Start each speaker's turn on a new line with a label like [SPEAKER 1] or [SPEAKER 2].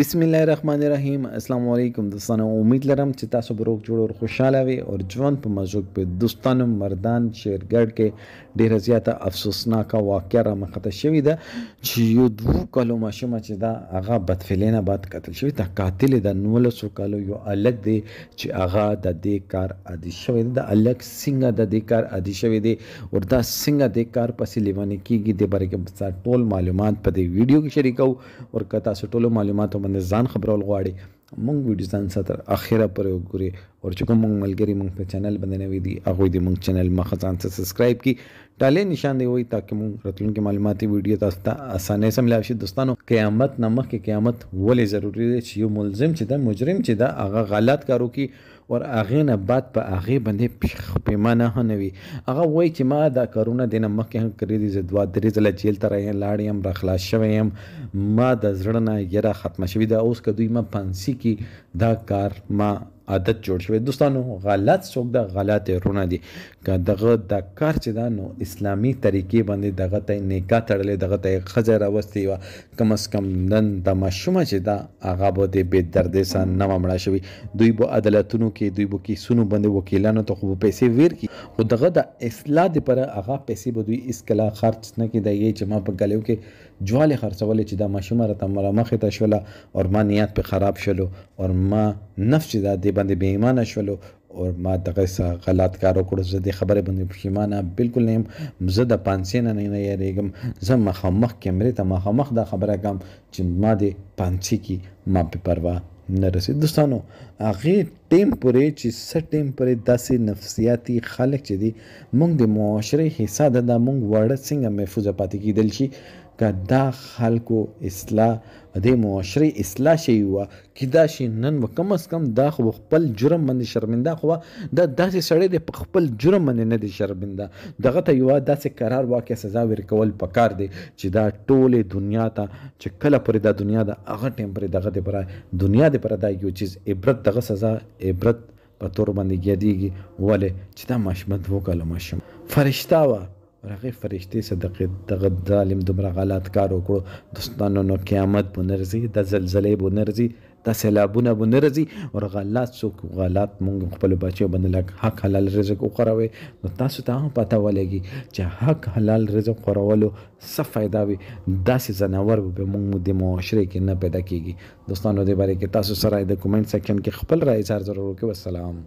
[SPEAKER 1] بسم الله الرحمن الرحیم السلام علیکم دوستانو امید لرم چې تاسو به روغ جوړ او خوشاله وي او ژوند په مزوق په دوستانو مردان شیرګړ کې ډیره زیاته افسوسناکه واقعه را مخته شوې ده چې یو دوه کلو ماشوم چې دا هغه بدفلینه باد قتل شوی دا قاتل د 1900 کلو یو الګ دی چې هغه د دې کار عادي شوی دی د الګ څنګه د دې کار عادي شوی دی وردا څنګه د کار پسې لیوانه کیږي د بارے کې ټول معلومات په دې ویډیو کې شریکو ورکه تاسو ټول معلومات باندې ځان خبرول غواړي مونږ ویډیو ځان ساتر اخیره پر وګوري او چې کوم ملګری مونږ په چینل باندې نوي دي هغه دې مونږ چینل مخه ځان سبسکرایب کی ټاله نشان دی وای تاکي مونږ راتلونکي معلوماتي ویډیو تاسو ته اسانه سم لاوي شي دوستانو قیامت نامه کې قیامت ولې ضروری دی چې یو ملزم چې دا مجرم چې دا هغه غلط کارو کې ور هغه نه بعد په هغه باندې پیمانه نه وي هغه وای چې ما دا کارونه دینه مخکې هم کړی دي زه دوا درې ځله جیل ته راځم لاړ یم را خلاص شوی یم ما د زړه نه یره ختمه شوی دا اوس کدوې ما پانسي کې دا کار ما عادت جوړ شوی دوستانو غلط څوک د غلط رونه دي که دغه د کار چې دا نو اسلامي طریقې باندې دغه ته نکاح تړلې دغه ته خزر اوستي و کم اس کم نن د مشومه چې دا هغه به د بې دردې سان نه مړه شوی دوی به عدالتونو کې دوی به کې سونو باندې وکیلانو ته خو پیسې ویر کی خو دغه د اصلاح لپاره هغه پیسې به دوی اس کلا خرج نه کې د یې جمع په ګلیو کې جواله خرڅولې چې دا مشومه را تمره مخه ته شوله اور ما نیت په خراب شلو او ما نفس چې دا دې باندې بې ایمانه شولو او ما دغه غلط کار وکړ زه د خبره باندې پښیمانه بالکل نه زه د پانسین نه نه یریږم زه مخامخ کیمرې ته مخامخ دا خبره کوم چې ما د پانسی کی ما په پروا نه رسید دوستانو هغه ټیم پورې چې څه ټیم پورې داسې نفسیاتي خلک چې دي مونږ د معاشره حصہ د مونږ وړ څنګه محفوظ پاتې کیدل شي که دا خلکو اصلاح د معاشري اصلاح شي و کدا شي نن کم از کم دا خو خپل جرم باندې شرمنده خو دا داسې سړی دی په خپل جرم باندې نه دی شرمنده دغه ته یو داسې قرار واقع سزا ورکول پکار دی چې دا ټوله دنیا ته چې کله پر دا دنیا د هغه ټیم پر دغه دی پر دنیا دی پر دا یو چیز عبرت دغه سزا عبرت په تور باندې یادېږي ولې چې دا ماشمت وکاله ماشم فرشتہ وا هغه فرشتي صدقې دغه ظالم دومره غلط کار وکړو دوستانو نو قیامت به نه راځي دا زلزلې به نه راځي دا سیلابونه به نه راځي ورغه الله څوک غلط مونږ خپلو بچیو باندې لږ حق حلال رزق وخوروئ نو تاسو ته هم پته ولګي چې حق حلال رزق خورولو څه فایده وي داسې ځناور به مونږ د معاشرې کې نه پیدا کیږي دوستانو دې باره کې تاسو سره د کومنټ سیکشن کې خپل رایې څار ضرور وکړئ والسلام